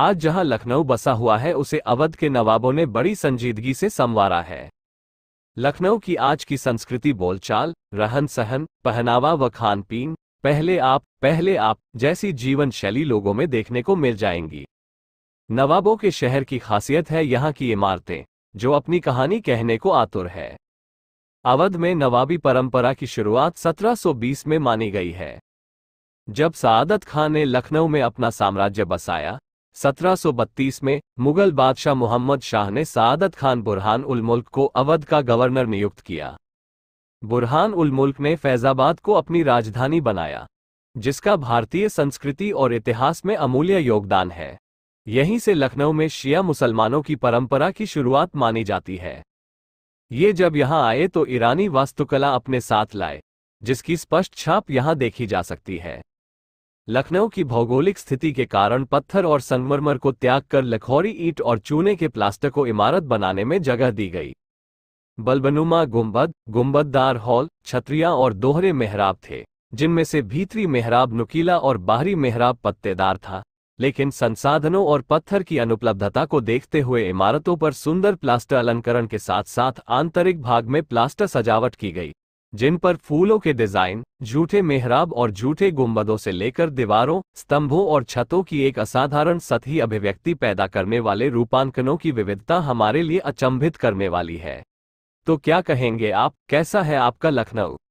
आज जहां लखनऊ बसा हुआ है उसे अवध के नवाबों ने बड़ी संजीदगी से संवारा है लखनऊ की आज की संस्कृति बोलचाल रहन सहन पहनावा व खान पीन पहले आप पहले आप जैसी जीवन शैली लोगों में देखने को मिल जाएंगी नवाबों के शहर की खासियत है यहाँ की इमारतें जो अपनी कहानी कहने को आतुर है अवध में नवाबी परंपरा की शुरुआत 1720 में मानी गई है जब सादत खान ने लखनऊ में अपना साम्राज्य बसाया 1732 में मुगल बादशाह मोहम्मद शाह ने सादत खान बुरहान उल मुल्क को अवध का गवर्नर नियुक्त किया बुरहान उल मुल्क ने फैजाबाद को अपनी राजधानी बनाया जिसका भारतीय संस्कृति और इतिहास में अमूल्य योगदान है यहीं से लखनऊ में शिया मुसलमानों की परंपरा की शुरुआत मानी जाती है ये जब यहाँ आए तो ईरानी वास्तुकला अपने साथ लाए जिसकी स्पष्ट छाप यहाँ देखी जा सकती है लखनऊ की भौगोलिक स्थिति के कारण पत्थर और संगमरमर को त्याग कर लखौरी ईट और चूने के प्लास्टर को इमारत बनाने में जगह दी गई बल्बनुमा गुम्बद गुम्बददार हॉल छतरिया और दोहरे मेहराब थे जिनमें से भीतरी मेहराब नुकीला और बाहरी मेहराब पत्तेदार था लेकिन संसाधनों और पत्थर की अनुपलब्धता को देखते हुए इमारतों पर सुंदर प्लास्टर अलंकरण के साथ साथ आंतरिक भाग में प्लास्टर सजावट की गई जिन पर फूलों के डिजाइन झूठे मेहराब और झूठे गुम्बदों से लेकर दीवारों स्तंभों और छतों की एक असाधारण सतही अभिव्यक्ति पैदा करने वाले रूपांकनों की विविधता हमारे लिए अचंभित करने वाली है तो क्या कहेंगे आप कैसा है आपका लखनऊ